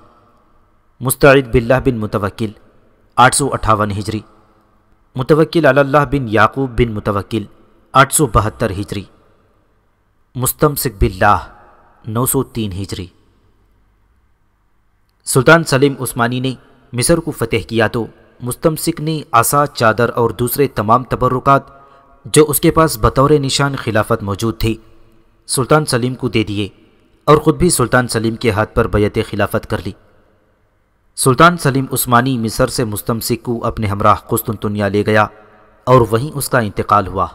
मुस्तईद बिल्ला बिन मुतवक्किल आठ सौ अट्ठावन हिजरी मुतवक्ल अल्लाह बिन याकूब बिन मुतवक्किल आठ सौ बहत्तर हिजरी मुस्तमसिक बिल्लाह नौ सौ तीन हिजरी सुल्तान सलीम उस्मानी ने मिस्र को फतेह किया तो मुस्तमसिक ने आसा चादर और दूसरे तमाम तबरुकात जो उसके पास बतौर निशान खिलाफत मौजूद थी सुल्तान सलीम को दे दिए और ख़ुद भी सुल्तान सलीम के हाथ पर बैत खिलाफत कर ली सुल्तान सलीम उस्मानी मिसर से मुस्तमसिक को अपने हमराह कुस्तुनतुनिया ले गया और वहीं उसका इंतकाल हुआ